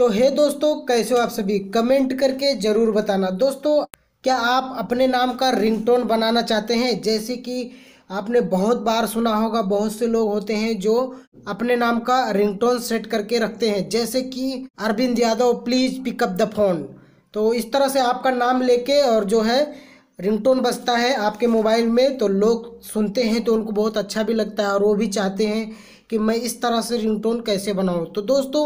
तो हे दोस्तों कैसे हो आप सभी कमेंट करके ज़रूर बताना दोस्तों क्या आप अपने नाम का रिंगटोन बनाना चाहते हैं जैसे कि आपने बहुत बार सुना होगा बहुत से लोग होते हैं जो अपने नाम का रिंगटोन सेट करके रखते हैं जैसे कि Arvind Yadav please pick up the phone तो इस तरह से आपका नाम लेके और जो है रिंगटोन बजता है आपके मोबाइल में तो लोग सुनते हैं तो उनको बहुत अच्छा भी लगता है और वो भी चाहते हैं कि मैं इस तरह से रिंगटोन कैसे बनाऊँ तो दोस्तों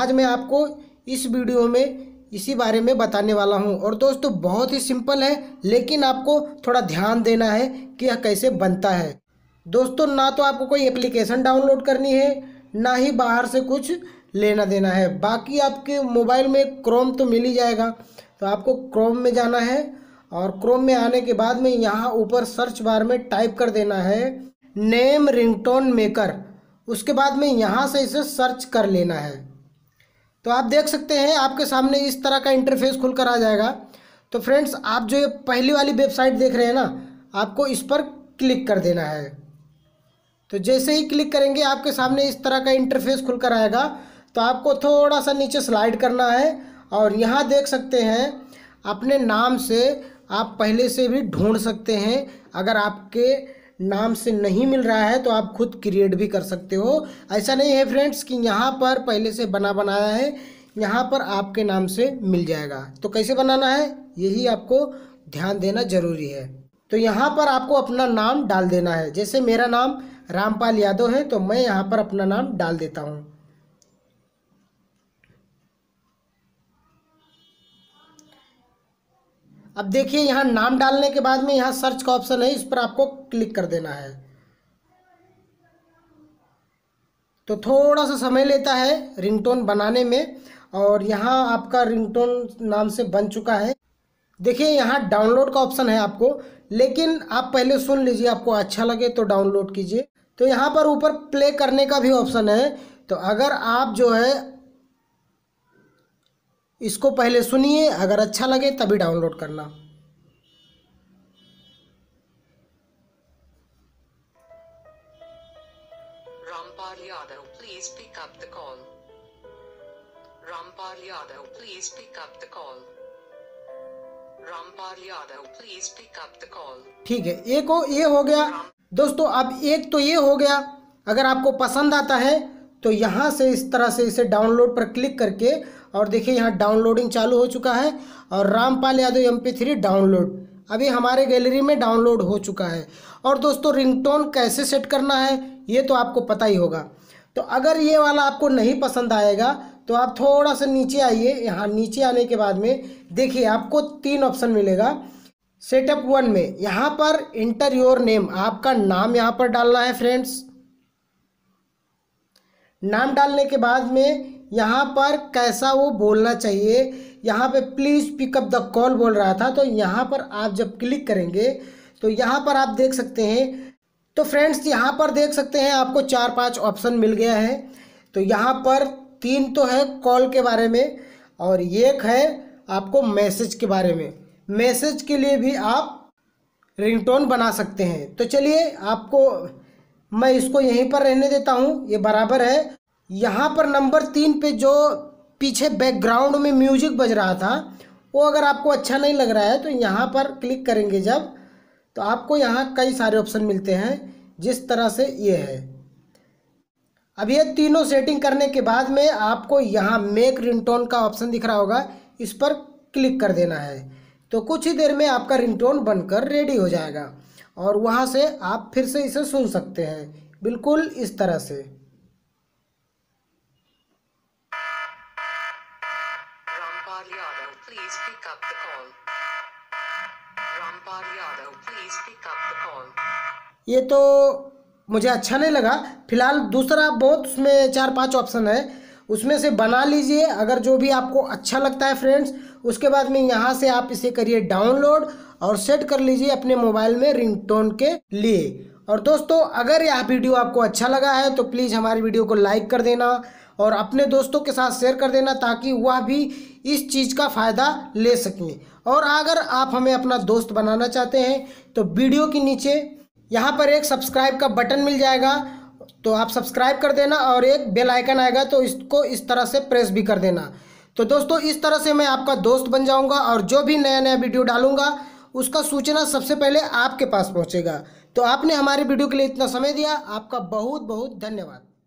आज मैं आपको इस वीडियो में इसी बारे में बताने वाला हूँ और दोस्तों बहुत ही सिंपल है लेकिन आपको थोड़ा ध्यान देना है कि यह कैसे बनता है दोस्तों ना तो आपको कोई एप्लीकेशन डाउनलोड करनी है ना ही बाहर से कुछ लेना देना है बाकी आपके मोबाइल में क्रोम तो मिल ही जाएगा तो आपको क्रोम में जाना है और क्रोम में आने के बाद में यहाँ ऊपर सर्च बार में टाइप कर देना है नेम रिंगटोन मेकर उसके बाद में यहाँ से इसे सर्च कर लेना है तो आप देख सकते हैं आपके सामने इस तरह का इंटरफेस खुलकर आ जाएगा तो फ्रेंड्स आप जो ये पहली वाली वेबसाइट देख रहे हैं ना आपको इस पर क्लिक कर देना है तो जैसे ही क्लिक करेंगे आपके सामने इस तरह का इंटरफेस खुलकर आएगा तो आपको थोड़ा सा नीचे स्लाइड करना है और यहाँ देख सकते हैं अपने नाम से आप पहले से भी ढूंढ सकते हैं अगर आपके नाम से नहीं मिल रहा है तो आप खुद क्रिएट भी कर सकते हो ऐसा नहीं है फ्रेंड्स कि यहाँ पर पहले से बना बनाया है यहाँ पर आपके नाम से मिल जाएगा तो कैसे बनाना है यही आपको ध्यान देना ज़रूरी है तो यहाँ पर आपको अपना नाम डाल देना है जैसे मेरा नाम रामपाल यादव है तो मैं यहाँ पर अपना नाम डाल देता हूँ अब देखिए यहाँ नाम डालने के बाद में यहाँ सर्च का ऑप्शन है इस पर आपको क्लिक कर देना है तो थोड़ा सा समय लेता है रिंगटोन बनाने में और यहाँ आपका रिंगटोन नाम से बन चुका है देखिए यहाँ डाउनलोड का ऑप्शन है आपको लेकिन आप पहले सुन लीजिए आपको अच्छा लगे तो डाउनलोड कीजिए तो यहाँ पर ऊपर प्ले करने का भी ऑप्शन है तो अगर आप जो है इसको पहले सुनिए अगर अच्छा लगे तभी डाउनलोड करना Rampal Yadav please pick up call Rampal Yadav please pick up the call Rampal Yadav please pick up call ठीक है एक हो, ये हो गया दोस्तों अब एक तो ये हो गया अगर आपको पसंद आता है तो यहाँ से इस तरह से इसे डाउनलोड पर क्लिक करके और देखिए यहाँ डाउनलोडिंग चालू हो चुका है और Rampal Yadav M P download अभी हमारे गैलरी में डाउनलोड हो चुका है और दोस्तों रिंगटोन कैसे सेट करना है ये तो आपको पता ही होगा तो अगर ये वाला आपको नहीं पसंद आएगा तो आप थोड़ा सा नीचे आइए यहाँ नीचे आने के बाद में देखिए आपको तीन ऑप्शन मिलेगा सेटअप वन में यहाँ पर इंटर योर नेम आपका नाम यहाँ पर डालना है फ्रेंड्स नाम डालने के बाद में यहाँ पर कैसा वो बोलना चाहिए यहाँ पे प्लीज़ पिकअप द कॉल बोल रहा था तो यहाँ पर आप जब क्लिक करेंगे तो यहाँ पर आप देख सकते हैं तो फ्रेंड्स यहाँ पर देख सकते हैं आपको चार पांच ऑप्शन मिल गया है तो यहाँ पर तीन तो है कॉल के बारे में और एक है आपको मैसेज के बारे में मैसेज के लिए भी आप रिंगटोन बना सकते हैं तो चलिए आपको मैं इसको यहीं पर रहने देता हूँ ये बराबर है यहाँ पर नंबर तीन पे जो पीछे बैकग्राउंड में म्यूजिक बज रहा था वो अगर आपको अच्छा नहीं लग रहा है तो यहाँ पर क्लिक करेंगे जब तो आपको यहाँ कई सारे ऑप्शन मिलते हैं जिस तरह से ये है अब ये तीनों सेटिंग करने के बाद में आपको यहाँ मेक रिंगटोन का ऑप्शन दिख रहा होगा इस पर क्लिक कर देना है तो कुछ ही देर में आपका रिंगटोन बनकर रेडी हो जाएगा और वहाँ से आप फिर से इसे सुन सकते हैं बिल्कुल इस तरह से ये तो मुझे अच्छा नहीं लगा फिलहाल दूसरा बहुत उसमें चार पांच ऑप्शन है उसमें से बना लीजिए अगर जो भी आपको अच्छा लगता है फ्रेंड्स उसके बाद में यहाँ से आप इसे करिए डाउनलोड और सेट कर लीजिए अपने मोबाइल में रिंगटोन के लिए और दोस्तों अगर यह वीडियो आपको अच्छा लगा है तो प्लीज़ हमारी वीडियो को लाइक कर देना और अपने दोस्तों के साथ शेयर कर देना ताकि वह भी इस चीज़ का फ़ायदा ले सकें और अगर आप हमें अपना दोस्त बनाना चाहते हैं तो वीडियो के नीचे यहाँ पर एक सब्सक्राइब का बटन मिल जाएगा तो आप सब्सक्राइब कर देना और एक बेल आइकन आएगा तो इसको इस तरह से प्रेस भी कर देना तो दोस्तों इस तरह से मैं आपका दोस्त बन जाऊंगा और जो भी नया नया वीडियो डालूंगा उसका सूचना सबसे पहले आपके पास पहुंचेगा तो आपने हमारे वीडियो के लिए इतना समय दिया आपका बहुत बहुत धन्यवाद